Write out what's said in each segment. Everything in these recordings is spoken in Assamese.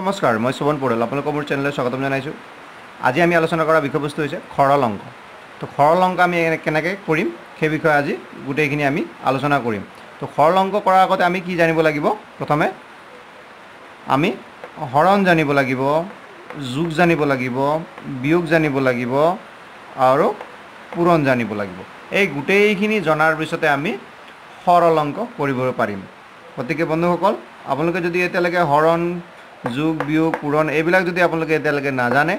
নমস্কাৰ মই শুভন পৰেল আপোনালোকৰ মোৰ চেনেললৈ স্বাগতম জনাইছোঁ আজি আমি আলোচনা কৰা বিষয়বস্তু হৈছে খৰল অংক তো খৰল অংক আমি কেনেকৈ কৰিম সেই বিষয়ে আজি গোটেইখিনি আমি আলোচনা কৰিম তো সৰল অংক কৰাৰ আগতে আমি কি জানিব লাগিব প্ৰথমে আমি হৰণ জানিব লাগিব যোগ জানিব লাগিব বিয়োগ জানিব লাগিব আৰু পূৰণ জানিব লাগিব এই গোটেইখিনি জনাৰ পিছতে আমি সৰল অংক কৰিব পাৰিম গতিকে বন্ধুসকল আপোনালোকে যদি এতিয়ালৈকে হৰণ যোগ বিয়োগ পূৰণ এইবিলাক যদি আপোনালোকে এতিয়ালৈকে নাজানে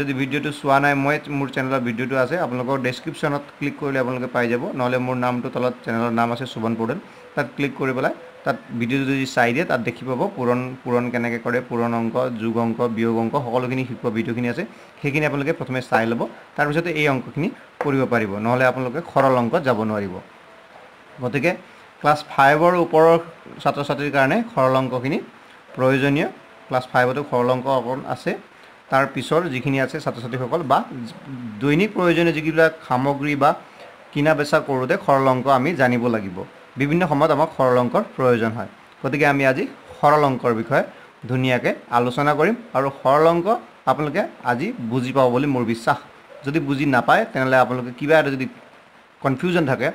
যদি ভিডিঅ'টো চোৱা নাই মই মোৰ চেনেলৰ ভিডিঅ'টো আছে আপোনালোকৰ ডেছক্ৰিপশ্যনত ক্লিক কৰিলে আপোনালোকে পাই যাব নহ'লে মোৰ নামটো তলত চেনেলৰ নাম আছে সুবন পৰ্ডেল তাত ক্লিক কৰি পেলাই তাত ভিডিঅ'টো যদি চাই দিয়ে তাত দেখি পাব পূৰণ পূৰণ কেনেকৈ কৰে পূৰণ অংক যোগ অংক বিয়োগ অংক সকলোখিনি শিকোৱা ভিডিঅ'খিনি আছে সেইখিনি আপোনালোকে প্ৰথমে চাই ল'ব তাৰপিছতে এই অংকখিনি কৰিব পাৰিব নহ'লে আপোনালোকে সৰল অংকত যাব নোৱাৰিব গতিকে ক্লাছ ফাইভৰ ওপৰৰ ছাত্ৰ ছাত্ৰীৰ কাৰণে সৰল অংকখিনি প্ৰয়োজনীয় ক্লাছ ফাইভতো সৰল অংক অকণ আছে তাৰ পিছৰ যিখিনি আছে ছাত্ৰ ছাত্ৰীসকল বা দৈনিক প্ৰয়োজনীয় যিবিলাক সামগ্ৰী বা কিনা বেচা কৰোঁতে সৰল অংক আমি জানিব লাগিব বিভিন্ন সময়ত আমাক সৰল অংকৰ প্ৰয়োজন হয় গতিকে আমি আজি সৰল অংকৰ বিষয়ে ধুনীয়াকৈ আলোচনা কৰিম আৰু সৰল অংক আপোনালোকে আজি বুজি পাব বুলি মোৰ বিশ্বাস যদি বুজি নাপায় তেনেহ'লে আপোনালোকে কিবা এটা যদি কনফিউজন থাকে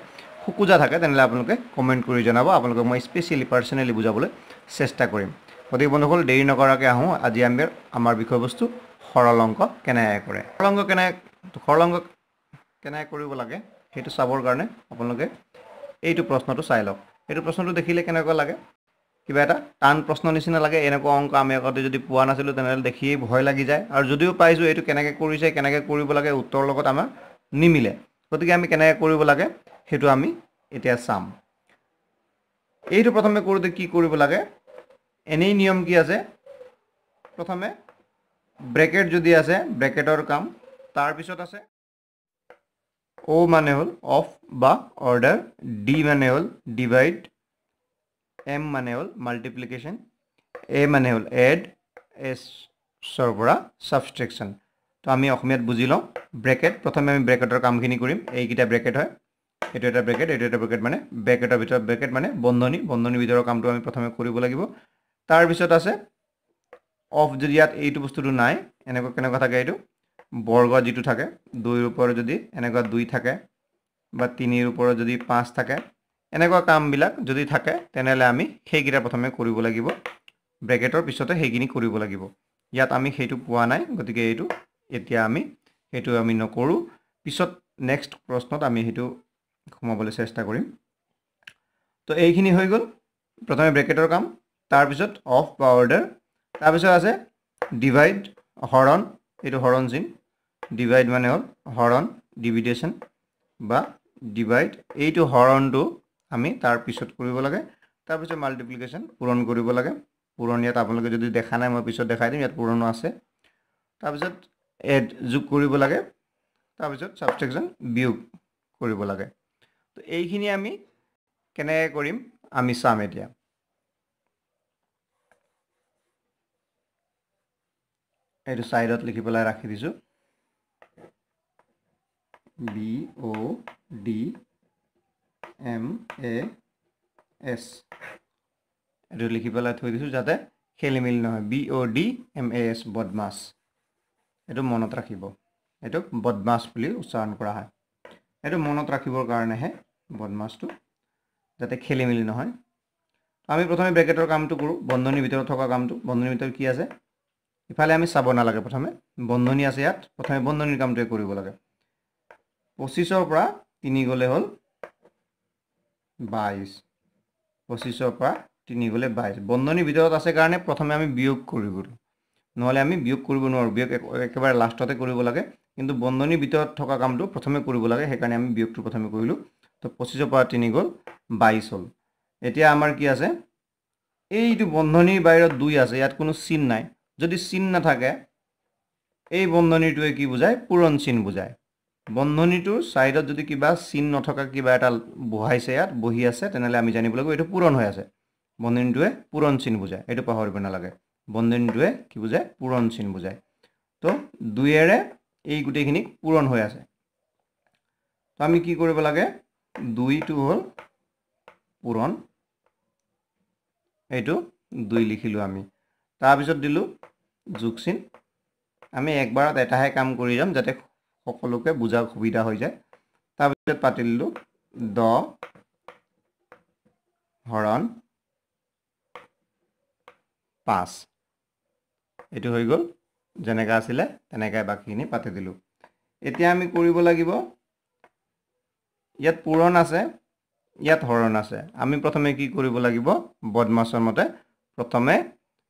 শুকুজা থাকে তেনেহ'লে আপোনালোকে কমেণ্ট কৰি জনাব আপোনালোকক মই স্পেচিয়েলি পাৰ্চনেলি বুজাবলৈ চেষ্টা কৰিম গতিকে বন্ধুসকল দেৰি নকৰাকৈ আহোঁ আজি আমি আমাৰ বিষয়বস্তু সৰল অংক কেনেকৈ কৰে সৰল অংক কেনে সৰল অংক কেনেকৈ কৰিব লাগে সেইটো চাবৰ কাৰণে আপোনালোকে এইটো প্ৰশ্নটো চাই লওক এইটো প্ৰশ্নটো দেখিলে কেনেকুৱা লাগে কিবা এটা টান প্ৰশ্ন নিচিনা লাগে এনেকুৱা অংক আমি আগতে যদি পোৱা নাছিলোঁ তেনেহ'লে দেখিয়েই ভয় লাগি যায় আৰু যদিও পাইছোঁ এইটো কেনেকৈ কৰিছে কেনেকৈ কৰিব লাগে উত্তৰৰ লগত আমাৰ নিমিলে গতিকে আমি কেনেকৈ কৰিব লাগে সেইটো আমি এতিয়া চাম এইটো প্ৰথমে কৰোঁতে কি কৰিব লাগে এনেই নিয়ম কি আছে প্ৰথমে ব্ৰেকেট যদি আছে ব্ৰেকেটৰ কাম তাৰপিছত আছে অ মানে হ'ল অফ বা অৰ্ডাৰ ডি মানে হ'ল ডিভাইড এম মানে হ'ল মাল্টিপ্লিকেশ্যন এ মানে হ'ল এড এছৰ পৰা ছাবষ্ট্ৰেকশ্যন তো আমি অসমীয়াত বুজি লওঁ ব্ৰেকেট প্ৰথমে আমি ব্ৰেকেটৰ কামখিনি কৰিম এইকেইটা ব্ৰেকেট হয় এইটো এটা ব্ৰেকেট এইটো এটা ব্ৰেকেট মানে ব্ৰেকেটৰ ভিতৰত ব্ৰেকেট মানে বন্ধনী বন্ধনীৰ ভিতৰৰ কামটো আমি প্ৰথমে কৰিব লাগিব তাৰপিছত আছে অফ যদি ইয়াত এইটো বস্তুটো নাই এনেকুৱা কেনেকুৱা থাকে এইটো বৰ্গ যিটো থাকে দুইৰ ওপৰত যদি এনেকুৱা দুই থাকে বা তিনিৰ ওপৰত যদি পাঁচ থাকে এনেকুৱা কামবিলাক যদি থাকে তেনেহ'লে আমি সেইকেইটা প্ৰথমে কৰিব লাগিব ব্ৰেকেটৰ পিছতে সেইখিনি কৰিব লাগিব ইয়াত আমি সেইটো পোৱা নাই গতিকে এইটো এতিয়া আমি সেইটো আমি নকৰোঁ পিছত নেক্সট প্ৰশ্নত আমি সেইটো সোমাবলৈ চেষ্টা কৰিম তো এইখিনি হৈ গ'ল প্ৰথমে ব্ৰেকেটৰ কাম তাৰপিছত অফ পাৱাৰ অৰ্ডাৰ তাৰপিছত আছে ডিভাইড হৰণ এইটো হৰণ চিন ডিভাইড মানে হ'ল হৰণ ডিভিডেশ্যন বা ডিভাইড এইটো হৰণটো আমি তাৰ পিছত কৰিব লাগে তাৰপিছত মাল্টিপ্লিকেশ্যন পূৰণ কৰিব লাগে পূৰণ ইয়াত আপোনালোকে যদি দেখা নাই মই পিছত দেখাই দিম ইয়াত পূৰণো আছে তাৰপিছত এড যোগ কৰিব লাগে তাৰপিছত ছাবষ্ট্ৰেকশ্যন বিয়োগ কৰিব লাগে তো এইখিনি আমি কেনেকৈ কৰিম আমি চাম এতিয়া এইটো সাইডত লিখি পেলাই ৰাখি দিছোঁ B O' D M A S এইটো লিখি পেলাই থৈ দিছোঁ যাতে খেলিমেলি নহয় B O' D M A S বদমাছ এইটো মনত ৰাখিব এইটো বদমাছ বুলি উচ্চাৰণ কৰা হয় এইটো মনত ৰাখিবৰ কাৰণেহে বদমাছটো যাতে খেলি মেলি নহয় আমি প্ৰথমে ব্ৰেকেটৰ কামটো কৰোঁ বন্ধনীৰ ভিতৰত থকা কামটো বন্ধনীৰ ভিতৰত কি আছে ইফালে আমি চাব নালাগে প্ৰথমে বন্ধনী আছে ইয়াত প্ৰথমে বন্ধনীৰ কামটোৱে কৰিব লাগে পঁচিছৰ পৰা তিনি গ'লে হ'ল বাইছ পঁচিছৰ পৰা তিনি গ'লে বাইছ বন্ধনীৰ ভিতৰত আছে কাৰণে প্ৰথমে আমি বিয়োগ কৰিবলোঁ নহ'লে আমি বিয়োগ কৰিব নোৱাৰোঁ বিয়োগ একেবাৰে লাষ্টতে কৰিব লাগে কিন্তু বন্ধনীৰ ভিতৰত থকা কামটো প্ৰথমে কৰিব লাগে সেইকাৰণে আমি বিয়োগটো প্ৰথমে কৰিলোঁ তো পঁচিছৰ পৰা তিনি গ'ল বাইছ হ'ল এতিয়া আমাৰ কি আছে এইটো বন্ধনীৰ বাহিৰত দুই আছে ইয়াত কোনো চিন নাই যদি চিন নাথাকে এই বন্ধনীটোৱে কি বুজায় পূৰণ চিন বুজায় বন্ধনীটোৰ ছাইডত যদি কিবা চিন নথকা কিবা এটা বহাইছে ইয়াত বহি আছে তেনেহ'লে আমি জানিব লাগিব এইটো পূৰণ হৈ আছে বন্ধনীটোৱে পূৰণ চিন বুজায় এইটো পাহৰিব নালাগে বন্ধনীটোৱে কি বুজায় পূৰণ চিন বুজায় তো দুয়েৰে এই গোটেইখিনিক পূৰণ হৈ আছে তো আমি কি কৰিব লাগে দুইটো হ'ল পূৰণ এইটো দুই লিখিলোঁ আমি তাৰপিছত দিলোঁ যোগচিন আমি একবাৰত এটাহে কাম কৰি যাম যাতে সকলোকে বুজাৰ সুবিধা হৈ যায় তাৰপিছত পাতিলোঁ দ হৰণ পাঁচ এইটো হৈ গ'ল যেনেকৈ আছিলে তেনেকৈ বাকীখিনি পাতি দিলোঁ এতিয়া আমি কৰিব লাগিব ইয়াত পূৰণ আছে ইয়াত হৰণ আছে আমি প্ৰথমে কি কৰিব লাগিব বদমাছৰ মতে প্ৰথমে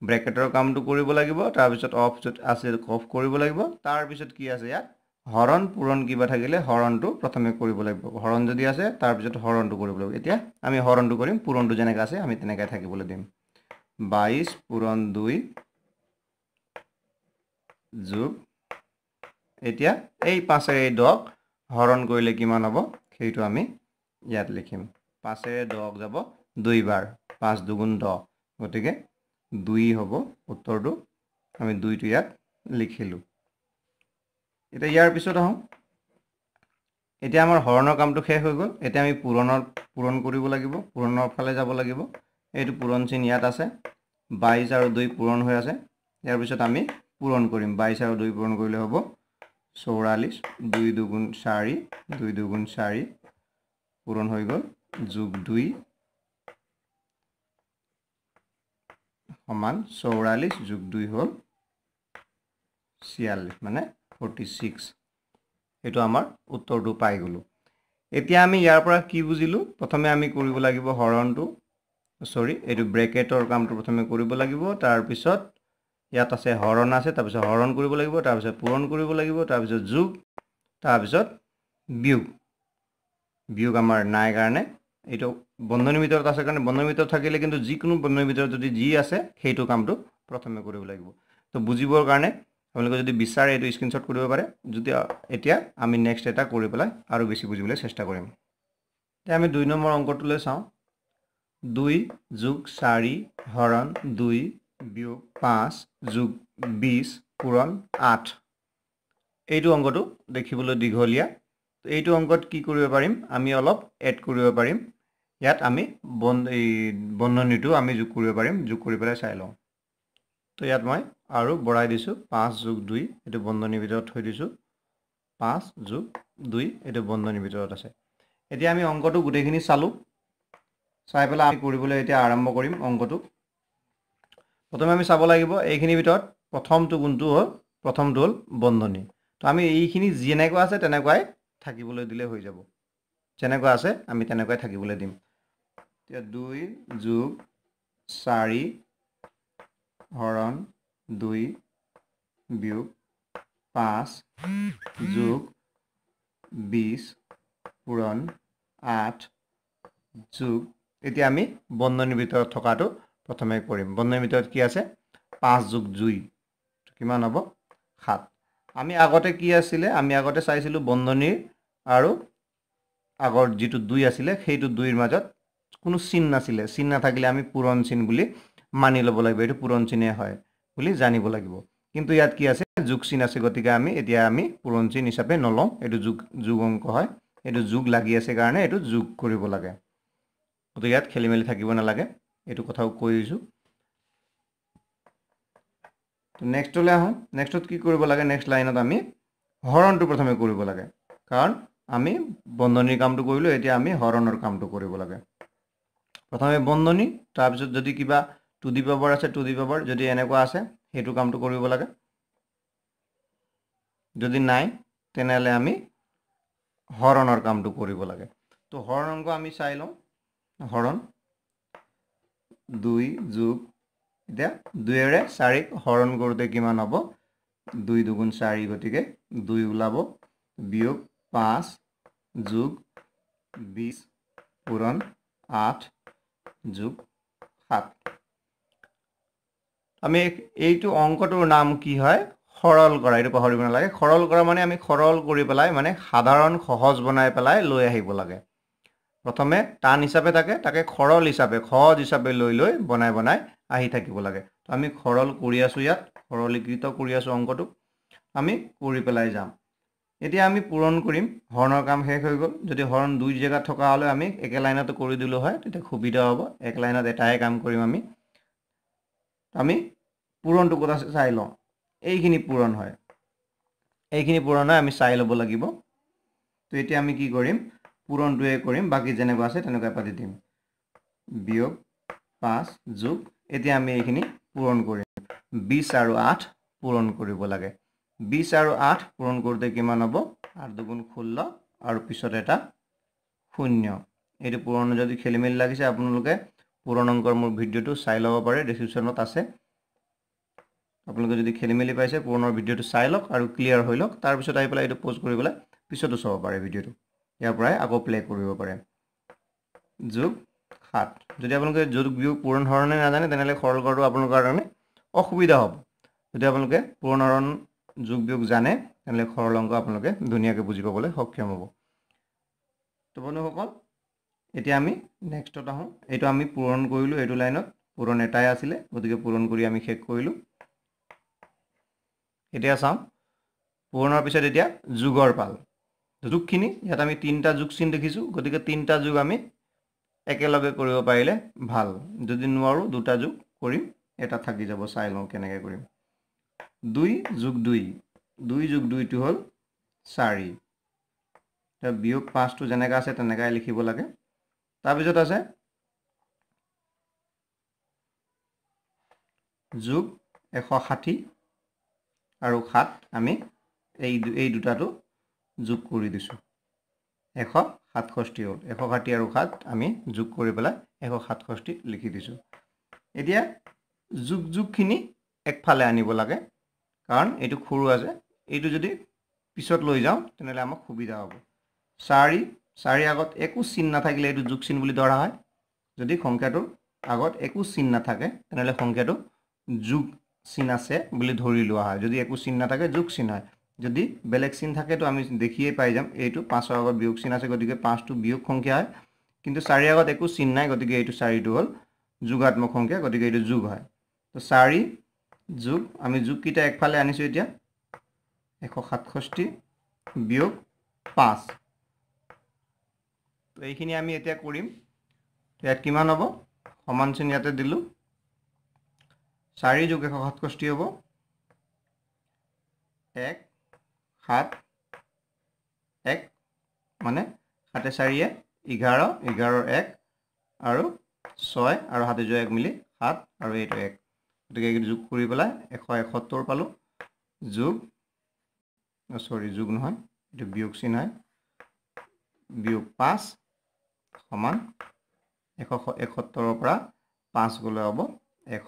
ব্ৰেকেটৰ কামটো কৰিব লাগিব তাৰপিছত অফ য'ত আছে অফ কৰিব লাগিব তাৰপিছত কি আছে ইয়াত হৰণ পূৰণ কিবা থাকিলে হৰণটো প্ৰথমে কৰিব লাগিব হৰণ যদি আছে তাৰপিছত হৰণটো কৰিব লাগিব এতিয়া আমি হৰণটো কৰিম পূৰণটো যেনেকৈ আছে আমি তেনেকৈ থাকিবলৈ দিম বাইছ পূৰণ দুই যোগ এতিয়া এই পাঁচেৰে দহক হৰণ কৰিলে কিমান হ'ব সেইটো আমি ইয়াত লিখিম পাঁচেৰে দহক যাব দুইবাৰ পাঁচ দুগুণ দহ গতিকে দুই হ'ব উত্তৰটো আমি দুইটো ইয়াত লিখিলোঁ এতিয়া ইয়াৰ পিছত আহোঁ এতিয়া আমাৰ হৰণৰ কামটো শেষ হৈ গ'ল এতিয়া আমি পূৰণৰ পূৰণ কৰিব লাগিব পূৰণৰ ফালে যাব লাগিব এইটো পূৰণ চিন ইয়াত আছে বাইছ আৰু দুই পূৰণ হৈ আছে ইয়াৰ পিছত আমি পূৰণ কৰিম বাইছ আৰু দুই পূৰণ কৰিলে হ'ব চৌৰাল্লিছ দুই দুগুণ চাৰি দুই দুগুণ চাৰি পূৰণ হৈ গ'ল যোগ দুই সমান চৌৰাল্লিছ যোগ দুই হ'ল ছিয়াল্লিছ মানে ফৰ্টি ছিক্স সেইটো আমাৰ উত্তৰটো পাই গ'লোঁ এতিয়া আমি ইয়াৰ পৰা কি বুজিলোঁ প্ৰথমে আমি কৰিব লাগিব হৰণটো চৰি এইটো ব্ৰেকেটৰ কামটো প্ৰথমে কৰিব লাগিব তাৰপিছত ইয়াত আছে হৰণ আছে তাৰপিছত হৰণ কৰিব লাগিব তাৰপিছত পূৰণ কৰিব লাগিব তাৰপিছত যোগ তাৰপিছত বিয়োগ বিয়োগ আমাৰ নাই কাৰণে এইটো বন্ধনীৰ ভিতৰত আছে কাৰণে বন্ধনীৰ ভিতৰত থাকিলে কিন্তু যিকোনো বন্ধনীৰ ভিতৰত যদি যি আছে সেইটো কামটো প্ৰথমে কৰিব লাগিব তো বুজিবৰ কাৰণে আপোনালোকে যদি বিচাৰে এইটো স্ক্ৰীণশ্বট কৰিব পাৰে যদি এতিয়া আমি নেক্সট এটা কৰি পেলাই আৰু বেছি বুজিবলৈ চেষ্টা কৰিম এতিয়া আমি দুই নম্বৰ অংকটোলৈ চাওঁ দুই যোগ চাৰি হৰণ দুই বিয়োগ পাঁচ যোগ বিছ পূৰণ আঠ এইটো অংকটো দেখিবলৈ দীঘলীয়া এইটো অংকত কি কৰিব পাৰিম আমি অলপ এড কৰিব পাৰিম ইয়াত আমি বন্ধনীটো আমি যোগ কৰিব পাৰিম যোগ কৰি পেলাই চাই লওঁ তো ইয়াত মই আৰু বঢ়াই দিছোঁ পাঁচ যোগ দুই এইটো বন্ধনীৰ ভিতৰত থৈ দিছোঁ পাঁচ যোগ দুই এইটো বন্ধনীৰ ভিতৰত আছে এতিয়া আমি অংকটো গোটেইখিনি চালোঁ চাই পেলাই আমি কৰিবলৈ এতিয়া আৰম্ভ কৰিম অংকটো প্ৰথমে আমি চাব লাগিব এইখিনিৰ ভিতৰত প্ৰথমটো কোনটো হ'ল প্ৰথমটো হ'ল বন্ধনী তো আমি এইখিনি যেনেকুৱা আছে তেনেকুৱাই থাকিবলৈ দিলে হৈ যাব যেনেকুৱা আছে আমি তেনেকুৱাই থাকিবলৈ দিম এতিয়া দুই যোগ চাৰি হৰণ দুই বিয়োগ পাঁচ যোগ বিছ পূৰণ আঠ যোগ এতিয়া আমি বন্ধনীৰ ভিতৰত থকাটো প্ৰথমে কৰিম বন্ধনীৰ ভিতৰত কি আছে পাঁচ যোগ জুই কিমান হ'ব সাত আমি আগতে কি আছিলে আমি আগতে চাইছিলোঁ বন্ধনীৰ আৰু আগৰ যিটো দুই আছিলে সেইটো দুইৰ মাজত কোনো চিন নাছিলে চিন নাথাকিলে আমি পূৰণ চিন বুলি মানি ল'ব লাগিব এইটো পূৰণ চিনে হয় বুলি জানিব লাগিব কিন্তু ইয়াত কি আছে যোগ চিন আছে গতিকে আমি এতিয়া আমি পূৰণ চিন হিচাপে নলওঁ এইটো যোগ যোগ অংক হয় এইটো যোগ লাগি আছে কাৰণে এইটো যোগ কৰিব লাগে গতিকে ইয়াত খেলি মেলি থাকিব নালাগে এইটো কথাও কৈছোঁ নেক্সটলৈ আহোঁ নেক্সটত কি কৰিব লাগে নেক্সট লাইনত আমি হৰণটো প্ৰথমে কৰিব লাগে কাৰণ আমি বন্ধনীৰ কামটো কৰিলোঁ এতিয়া আমি হৰণৰ কামটো কৰিব লাগে প্ৰথমে বন্ধনী তাৰপিছত যদি কিবা টু দি পাৱাৰ আছে টু দি পাৱাৰ যদি এনেকুৱা আছে সেইটো কামটো কৰিব লাগে যদি নাই তেনেহ'লে আমি হৰণৰ কামটো কৰিব লাগে তো হৰণ অংক আমি চাই লওঁ হৰণ দুই যোগ এতিয়া দুয়েৰে চাৰিক হৰণ কৰোঁতে কিমান হ'ব দুই দুগুণ চাৰি গতিকে দুই ওলাব বিয়োগ পাঁচ যোগ বিছ পূৰণ আঠ যোগ সাত আমি এইটো অংকটোৰ নাম কি হয় সৰল কৰা এইটো পাহৰিব নালাগে সৰল কৰা মানে আমি সৰল কৰি পেলাই মানে সাধাৰণ সহজ বনাই পেলাই লৈ আহিব লাগে প্ৰথমে টান হিচাপে থাকে তাকে সৰল হিচাপে সহজ হিচাপে লৈ লৈ বনাই বনাই আহি থাকিব লাগে তো আমি সৰল কৰি আছোঁ ইয়াত সৰলীকৃত কৰি আছোঁ অঙ্কটুক আমি কৰি পেলাই যাম এতিয়া আমি পূৰণ কৰিম হৰ্ণৰ কাম শেষ হৈ গ'ল যদি হৰ্ণ দুই জেগাত থকা হলে আমি একে লাইনত কৰে দিল হয় সুবিধা হব এক লাইনত এটাই কাম কৰিম আমি আমি পূৰণটো কথা চাই লওঁ এইখিনি পূৰণ হয় এইখিনি পূৰণ হয় আমি চাই লব লাগিব তো এতিয়া আমি কি কৰিম পূৰণটোৱে কৰিম বাকী যেনেকুৱা আছে তেনেকুৱা পাতি দিম বিয়োগ পাঁচ যোগ এতিয়া আমি এইখিনি পূৰণ কৰিম বিছ আৰু আঠ পূৰণ কৰিব লাগে বিছ আৰু আঠ পূৰণ কৰোঁতে কিমান হ'ব আঠ দুগুণ ষোল্ল আৰু পিছত এটা শূন্য এইটো পূৰণ যদি খেলি মেলি লাগিছে আপোনালোকে পূৰণ অংকৰ মোৰ ভিডিঅ'টো চাই ল'ব পাৰে ডেসক্ৰিপশনত আছে আপোনালোকে যদি খেলি মেলি পাইছে পূৰণৰ ভিডিঅ'টো চাই লওক আৰু ক্লিয়াৰ হৈ লওক তাৰপিছত পিছত আহি পলাই এটো পোষ্ট কৰিবলৈ পিছতো চাব পাৰে ভিডিঅ'টো ইয়াৰ পৰাই আকৌ প্লে কৰিব পাৰে যোগ সাত যদি আপোনালোকে যোগ বিয়োগ পূৰণ হৰণে নাজানে তেনেহ'লে সৰল কৰাটো আপোনালোকৰ কাৰণে অসুবিধা হ'ব যদি আপোনালোকে পূৰণ ধৰণ যোগ বিয়োগ জানে তেনেহ'লে সৰল অংক আপোনালোকে ধুনীয়াকৈ বুজি পাবলৈ সক্ষম হ'ব তো বন্ধুসকল এতিয়া আমি নেক্সটত আহোঁ এইটো আমি পূৰণ কৰিলোঁ এইটো লাইনত পূৰণ এটাই আছিলে গতিকে পূৰণ কৰি আমি শেষ কৰিলোঁ এতিয়া চাওঁ পূৰণৰ পিছত এতিয়া যোগৰ পাল যোগখিনি ইয়াত আমি তিনিটা যোগ চিন দেখিছোঁ গতিকে তিনিটা যোগ আমি একেলগে কৰিব পাৰিলে ভাল যদি নোৱাৰোঁ দুটা যোগ কৰিম এটা থাকি যাব চাই লওঁ কেনেকৈ কৰিম দুই যোগ দুই দুই যোগ দুইটো হ'ল চাৰি বিয়োগ পাঁচটো যেনেকৈ আছে তেনেকৈ লিখিব লাগে তাৰপিছত আছে যোগ এশ ষাঠি আৰু সাত আমি এই এই দুটাটো যোগ কৰি দিছোঁ এশ সাতষষ্ঠি হ'ল এশ ষাঠি আৰু সাত আমি যোগ কৰি পেলাই এশ সাতষষ্ঠি লিখি দিছোঁ এতিয়া যোগ যোগখিনি একফালে আনিব লাগে কাৰণ এইটো সৰু আছে এইটো যদি পিছত লৈ যাওঁ তেনেহ'লে আমাক সুবিধা হ'ব চাৰি চাৰি আগত একো চিন নাথাকিলে এইটো যোগ চিন বুলি ধৰা হয় যদি সংখ্যাটোৰ আগত একো চিন নাথাকে তেনেহ'লে সংখ্যাটো যোগ চিন আছে বুলি ধৰি লোৱা হয় যদি একো চিন নাথাকে যোগ চিন হয় যদি বেলেগ চিন থাকেতো আমি দেখিয়েই পাই যাম এইটো পাঁচৰ আগত বিয়োগ চিন আছে গতিকে পাঁচটো বিয়োগ সংখ্যা হয় কিন্তু চাৰি আগত একো চিন নাই গতিকে এইটো চাৰিটো হ'ল যোগাত্মক সংখ্যা গতিকে এইটো যোগ হয় তো চাৰি যোগ আমি যোগকেইটা একফালে আনিছোঁ এতিয়া এশ সাতষষ্ঠি বিয়োগ পাঁচ তো এইখিনি আমি এতিয়া কৰিম ইয়াত কিমান হ'ব সমান চিন ইয়াতে দিলোঁ চাৰি যোগ এশ সাতষষ্ঠি হ'ব এক সাত এক মানে সাতে চাৰিয়ে এঘাৰ এঘাৰ এক আৰু ছয় আৰু সাতে যোৱা এক মিলি সাত আৰু এইটো এক গতিকে এইটো যোগ কৰি পেলাই এশ এসত্তৰ পালোঁ যোগ চৰি যোগ নহয় এইটো বিয়োগ চিন হয় বিয়োগ পাঁচ সমান এশ এসত্তৰৰ পৰা পাঁচ গ'লে হ'ব এশ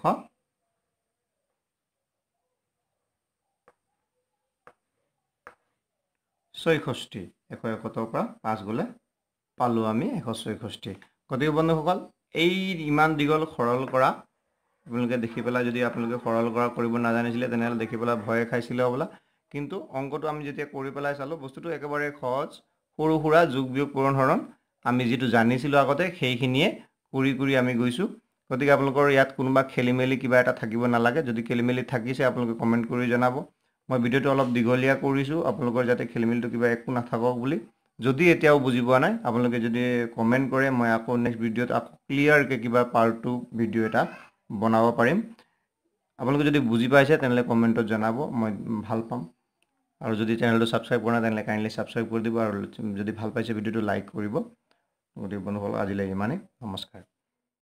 ছয়ষষ্ঠি এশ একত্ৰৰ পৰা পাঁচ গ'লে পালোঁ আমি এশ ছয়ষষ্ঠি গতিকে বন্ধুসকল এই ইমান দীঘল সৰল কৰা আপোনালোকে দেখি পেলাই যদি আপোনালোকে সৰল কৰা কৰিব নাজানিছিলে তেনেহ'লে দেখি পেলাই ভয়ে খাইছিলে হ'বলা কিন্তু অংকটো আমি যেতিয়া কৰি পেলাই চালোঁ বস্তুটো একেবাৰে সহজ সৰু সুৰা যোগ বিয়োগ পূৰণ হৰণ আমি যিটো জানিছিলোঁ আগতে সেইখিনিয়ে কৰি কৰি আমি গৈছোঁ গতিকে আপোনালোকৰ ইয়াত কোনোবা খেলি মেলি কিবা এটা থাকিব নালাগে যদি খেলি মেলি থাকিছে আপোনালোকে কমেণ্ট কৰি জনাব মই ভিডিঅ'টো অলপ দীঘলীয়া কৰিছোঁ আপোনালোকৰ যাতে খেলিমেলিটো কিবা একো নাথাকক বুলি যদি এতিয়াও বুজি পোৱা নাই আপোনালোকে যদি কমেণ্ট কৰে মই আকৌ নেক্সট ভিডিঅ'ত আকৌ ক্লিয়াৰকৈ কিবা পাৰ্ট টু ভিডিঅ' এটা বনাব পাৰিম আপোনালোকে যদি বুজি পাইছে তেনেহ'লে কমেণ্টত জনাব মই ভাল পাম আৰু যদি চেনেলটো ছাবস্ক্ৰাইব কৰা নাই তেনেহ'লে কাইণ্ডলি ছাবস্ক্ৰাইব কৰি দিব আৰু যদি ভাল পাইছে ভিডিঅ'টো লাইক কৰিব গতিকে বন্ধুসকল আজিলৈ ইমানেই নমস্কাৰ